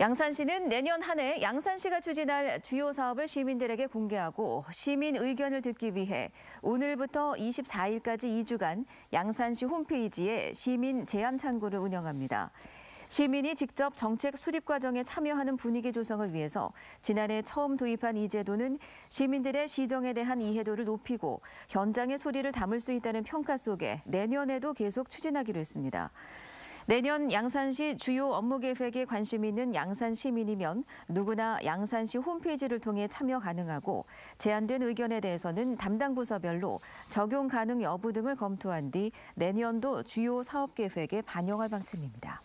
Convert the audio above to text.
양산시는 내년 한 해 양산시가 추진할 주요 사업을 시민들에게 공개하고 시민 의견을 듣기 위해 오늘부터 24일까지 2주간 양산시 홈페이지에 시민 제안 창구를 운영합니다. 시민이 직접 정책 수립 과정에 참여하는 분위기 조성을 위해서 지난해 처음 도입한 이 제도는 시민들의 시정에 대한 이해도를 높이고 현장의 소리를 담을 수 있다는 평가 속에 내년에도 계속 추진하기로 했습니다. 내년 양산시 주요 업무 계획에 관심 있는 양산 시민이면 누구나 양산시 홈페이지를 통해 참여 가능하고 제안된 의견에 대해서는 담당 부서별로 적용 가능 여부 등을 검토한 뒤 내년도 주요 사업 계획에 반영할 방침입니다.